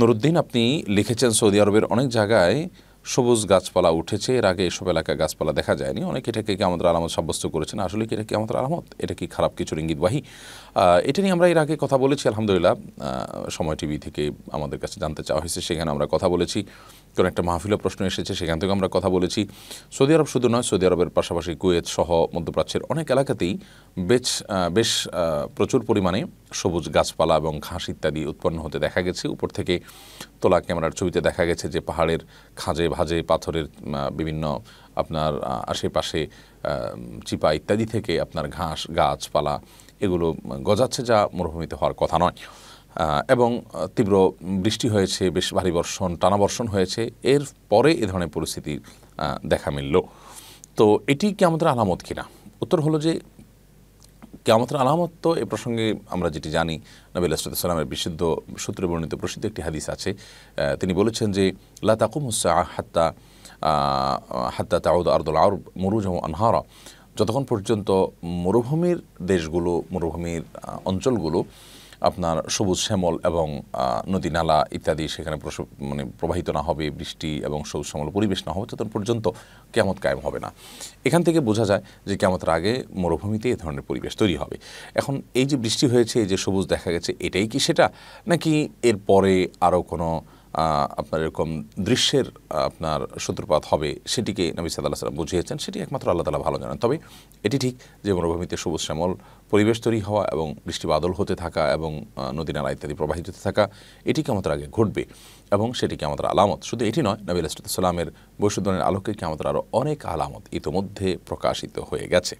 নুরুদ্দিন আপনি লিখেছেন সৌদি আরবের অনেক জায়গায় সবুজ গাছপালা উঠেছে এর আগে এসব এলাকায় গাছপালা দেখা যায়নি অনেকে এটাকে কি আমাদের আলামত সাব্যস্ত করেছেন আসলে কি এটা কি আমাদের আলামত এটা কি খারাপ কিছু ইঙ্গিতবাহী এটা নিয়ে আমরা এর আগে কথা বলেছি আলহামদুলিল্লাহ সময় টিভি থেকে আমাদের কাছে জানতে চাওয়া হয়েছে সেখানে আমরা কথা বলেছি কোনো একটা মাহফিলের প্রশ্ন এসেছে সেখান থেকে আমরা কথা বলেছি সৌদি আরব শুধু নয় সৌদি আরবের পাশাপাশি কুয়েত সহ মধ্যপ্রাচ্যের অনেক এলাকাতেই বেশ বেশ প্রচুর পরিমাণে সবুজ গাছপালা এবং ঘাস ইত্যাদি উৎপন্ন হতে দেখা গেছে উপর থেকে তোলা ক্যামেরার ছবিতে দেখা গেছে যে পাহাড়ের খাঁজে ভাজে পাথরের বিভিন্ন আপনার আশেপাশে চিপা ইত্যাদি থেকে আপনার ঘাস গাছপালা এগুলো গজাচ্ছে যা মরুভূমিতে হওয়ার কথা নয় এবং তীব্র বৃষ্টি হয়েছে বেশ ভারী বর্ষণ টানা বর্ষণ হয়েছে এর পরে এ ধরনের পরিস্থিতি দেখা মিলল তো এটি কি আমাদের আলামত কিনা উত্তর হলো যে কেয়ামতের আলামত তো এ প্রসঙ্গে আমরা যেটি জানি নবী আলাহিসামের বিশুদ্ধ সূত্রে বর্ণিত প্রসিদ্ধ একটি হাদিস আছে তিনি বলেছেন যে লাতাকুমুসা হাত্তা হাত্তা তাউদ আর্দুল আউর মরুজ আনহারা যতক্ষণ পর্যন্ত মরুভূমির দেশগুলো মরুভূমির অঞ্চলগুলো আপনার সবুজ শ্যামল এবং নদী নালা ইত্যাদি সেখানে মানে প্রবাহিত না হবে বৃষ্টি এবং সবুজ শ্যামল পরিবেশ না হবে ততক্ষণ পর্যন্ত কেমত কায়েম হবে না এখান থেকে বোঝা যায় যে কেমতের আগে মরুভূমিতে এ ধরনের পরিবেশ তৈরি হবে এখন এই যে বৃষ্টি হয়েছে এই যে সবুজ দেখা গেছে এটাই কি সেটা নাকি এরপরে আরও কোনো আপনার এরকম দৃশ্যের আপনার সূত্রপাত হবে সেটিকে নবী সাদাল্লাহ সাল্লাম বুঝিয়েছেন সেটি একমাত্র আল্লাহ তালা ভালো জানেন তবে এটি ঠিক যে মরুভূমিতে সবুজ শ্যামল পরিবেশ তৈরি হওয়া এবং বৃষ্টি বাদল হতে থাকা এবং নদী নালা ইত্যাদি প্রবাহিত হতে থাকা এটিকে আমাদের আগে ঘটবে এবং সেটিকে আমাদের আলামত শুধু এটি নয় নবী সাল্লামের বৈশুদ্ধনের আলোকে কি আমাদের আরও অনেক আলামত ইতোমধ্যে প্রকাশিত হয়ে গেছে